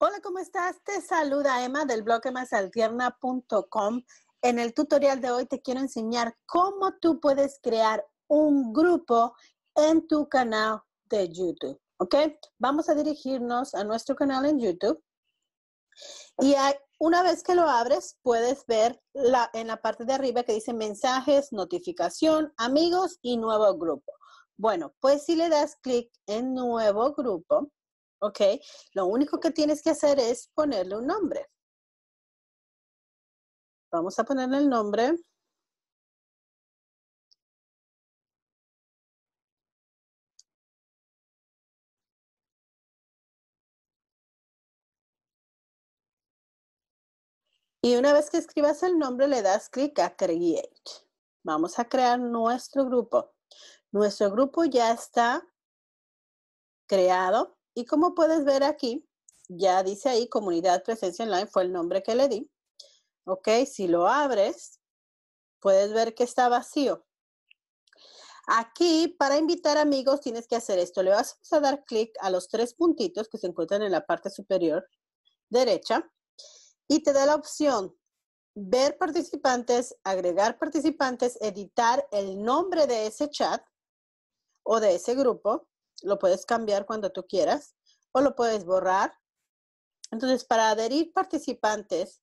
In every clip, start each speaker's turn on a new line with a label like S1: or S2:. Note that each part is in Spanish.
S1: Hola, ¿cómo estás? Te saluda Emma del blog puntocom En el tutorial de hoy te quiero enseñar cómo tú puedes crear un grupo en tu canal de YouTube. ¿Ok? Vamos a dirigirnos a nuestro canal en YouTube. Y una vez que lo abres, puedes ver en la parte de arriba que dice mensajes, notificación, amigos y nuevo grupo. Bueno, pues si le das clic en nuevo grupo, ¿ok? Lo único que tienes que hacer es ponerle un nombre. Vamos a ponerle el nombre. Y una vez que escribas el nombre, le das clic a Create. Vamos a crear nuestro grupo. Nuestro grupo ya está creado y como puedes ver aquí, ya dice ahí comunidad presencia online fue el nombre que le di. Ok, si lo abres, puedes ver que está vacío. Aquí, para invitar amigos, tienes que hacer esto. Le vas a dar clic a los tres puntitos que se encuentran en la parte superior derecha y te da la opción ver participantes, agregar participantes, editar el nombre de ese chat o de ese grupo, lo puedes cambiar cuando tú quieras o lo puedes borrar. Entonces, para adherir participantes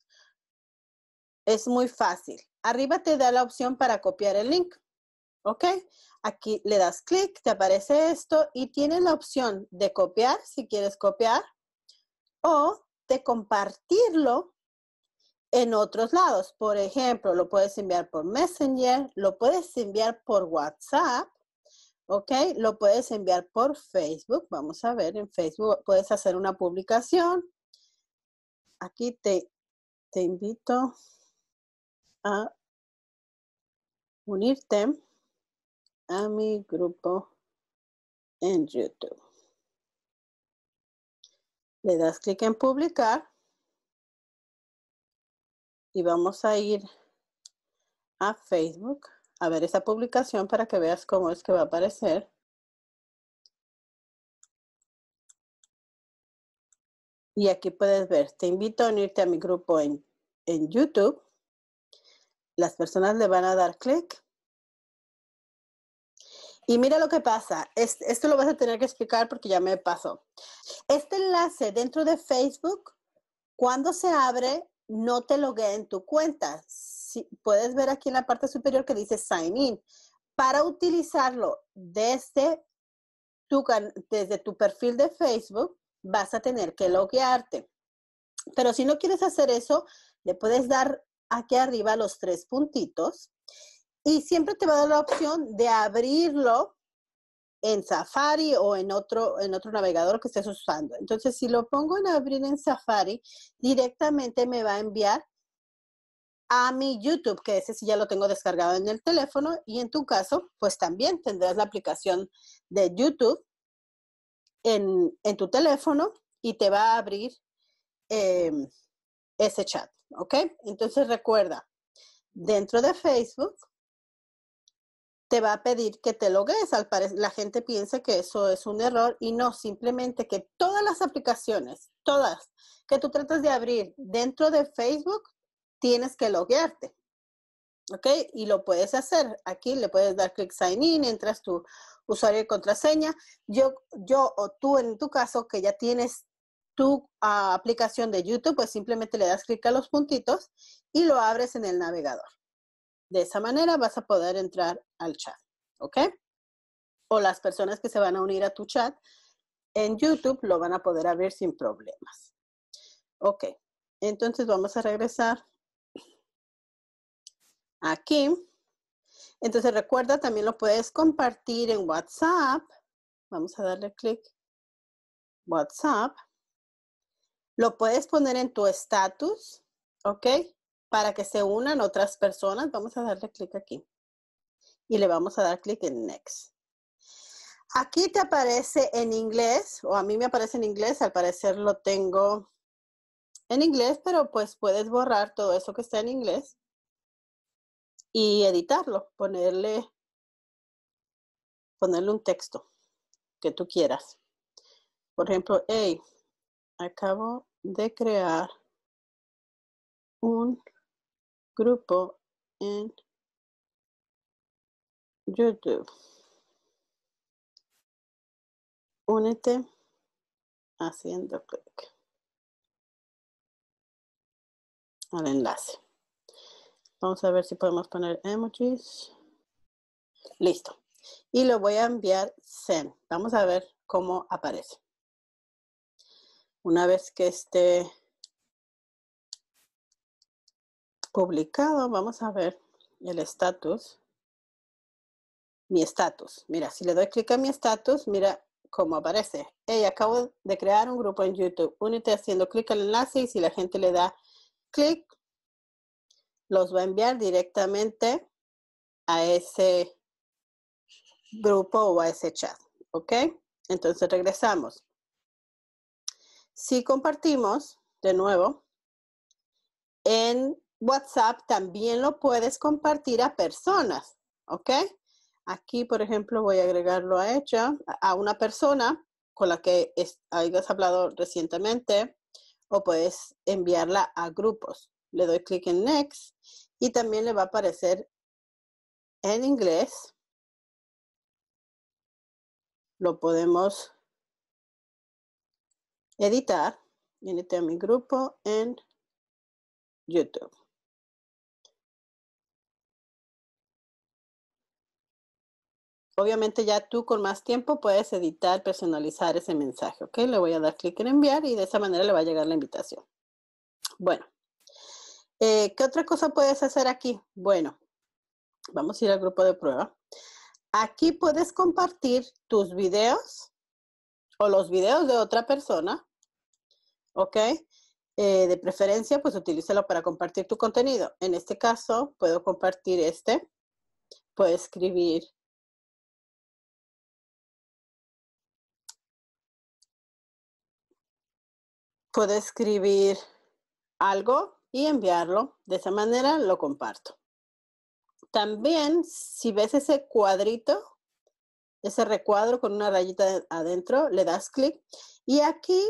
S1: es muy fácil. Arriba te da la opción para copiar el link. ¿Ok? Aquí le das clic, te aparece esto y tienes la opción de copiar si quieres copiar o de compartirlo en otros lados. Por ejemplo, lo puedes enviar por Messenger, lo puedes enviar por WhatsApp ¿ok? Lo puedes enviar por Facebook. Vamos a ver, en Facebook puedes hacer una publicación. Aquí te, te invito
S2: a unirte a mi grupo en YouTube. Le das clic
S1: en publicar y vamos a ir a Facebook a ver esa publicación para que veas cómo es que va a aparecer. Y aquí puedes ver, te invito a unirte a mi grupo en, en YouTube. Las personas le van a dar clic. Y mira lo que pasa. esto lo vas a tener que explicar porque ya me pasó. Este enlace dentro de Facebook, cuando se abre, no te loguea en tu cuenta puedes ver aquí en la parte superior que dice Sign In. Para utilizarlo desde tu, desde tu perfil de Facebook, vas a tener que loguearte. Pero si no quieres hacer eso, le puedes dar aquí arriba los tres puntitos y siempre te va a dar la opción de abrirlo en Safari o en otro, en otro navegador que estés usando. Entonces, si lo pongo en abrir en Safari, directamente me va a enviar a mi YouTube, que ese sí ya lo tengo descargado en el teléfono y en tu caso, pues también tendrás la aplicación de YouTube en, tu teléfono y te va a abrir em, ese chat, ¿ok? Entonces recuerda, dentro de Facebook te va a pedir que te logues. Al parecer, la gente piensa que eso es un error y no, simplemente que todas las aplicaciones, todas que tú tratas de abrir dentro de Facebook, tienes que loguearte. ¿Ok? Y lo puedes hacer. Aquí le puedes dar clic sign in, entras tu usuario y contraseña. Yo, yo o tú en tu caso que ya tienes tu ah, aplicación de YouTube, pues simplemente le das clic a los puntitos y lo abres en el navegador. De esa manera vas a poder entrar al chat, ¿ok? O las personas que se van a unir a tu chat en YouTube lo van a poder abrir sin problemas. Ok, entonces vamos a regresar aquí. Entonces recuerda, también lo puedes compartir en WhatsApp. Vamos a darle clic. WhatsApp. Lo puedes poner en tu estatus, ¿ok? Para que se unan otras personas. Vamos a darle clic aquí. Y le vamos a dar clic en Next. Aquí te aparece en inglés, o a mí me aparece en inglés, al parecer lo tengo en inglés, pero pues puedes borrar todo eso que está en inglés y editarlo, ponerle, ponerle un texto que tú quieras. Por ejemplo, hey, acabo
S2: de crear un grupo en YouTube. Únete haciendo clic al enlace. Vamos a ver
S1: si podemos poner emojis. Listo. Y lo voy a enviar Zen. Vamos a ver cómo aparece. Una vez que esté publicado, vamos a ver el estatus. Mi estatus. Mira, si le doy clic a mi estatus, mira cómo aparece. Hey, acabo de crear un grupo en YouTube. Únete haciendo clic al enlace y si la gente le da clic, los va a enviar directamente a ese grupo o a ese chat. ¿Ok? Entonces regresamos. Si compartimos, de nuevo, en WhatsApp también lo puedes compartir a personas. ¿Ok? Aquí, por ejemplo, voy a agregarlo a a una persona con la que hayas hablado recientemente, o puedes enviarla a grupos le doy clic en Next y también le va a aparecer en inglés.
S2: Lo podemos editar. Únete a mi grupo en YouTube.
S1: Obviamente ya tú con más tiempo puedes editar, personalizar ese mensaje, ¿ok? Le voy a dar clic en enviar y de esa manera le va a llegar la invitación. Bueno, eh, ¿Qué otra cosa puedes hacer aquí? Bueno, vamos a ir al grupo de prueba. Aquí puedes compartir tus videos o los videos de otra persona, ¿ok? Eh, de preferencia, pues utilízalo para compartir tu contenido. En este caso, puedo compartir este. Puedo escribir puedo escribir algo y enviarlo. De esa manera lo comparto. También, si ves ese cuadrito, ese recuadro con una rayita adentro, le das clic y aquí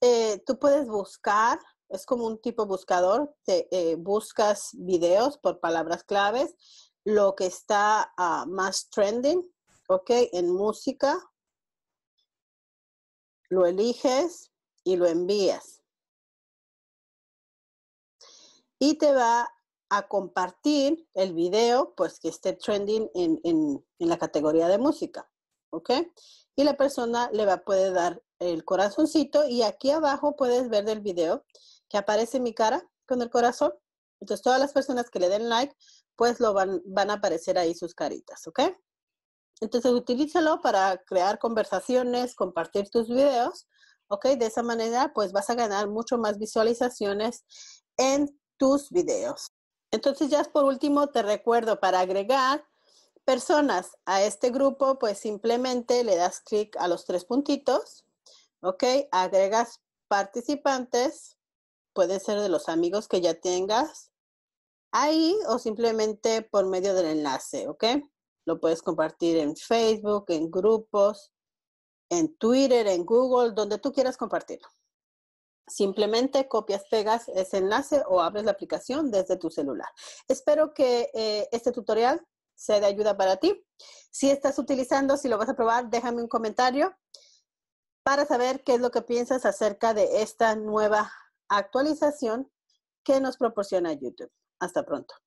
S1: eh, tú puedes buscar, es como un tipo buscador, te eh, buscas videos por palabras claves, lo que está ah, más trending, ¿ok? En música, lo eliges y lo envías y te va a compartir el video, pues que esté trending en, la categoría de música, ¿ok? Y la persona le va a poder dar el corazoncito y aquí abajo puedes ver del video que aparece mi cara con el corazón. Entonces todas las personas que le den like, pues lo van, van a aparecer ahí sus caritas, ¿ok? Entonces utilízalo para crear conversaciones, compartir tus videos, ¿ok? De esa manera, pues vas a ganar mucho más visualizaciones en tus videos. Entonces ya por último te recuerdo para agregar personas a este grupo, pues simplemente le das clic a los tres puntitos, ¿ok? Agregas participantes, pueden ser de los amigos que ya tengas ahí o simplemente por medio del enlace, ¿ok? Lo puedes compartir en Facebook, en grupos, en Twitter, en Google, donde tú quieras compartirlo. Simplemente copias, pegas ese enlace o abres la aplicación desde tu celular. Espero que eh, este tutorial sea de ayuda para ti. Si estás utilizando, si lo vas a probar, déjame un comentario para saber qué es lo que piensas acerca de esta nueva actualización que nos proporciona YouTube. Hasta pronto.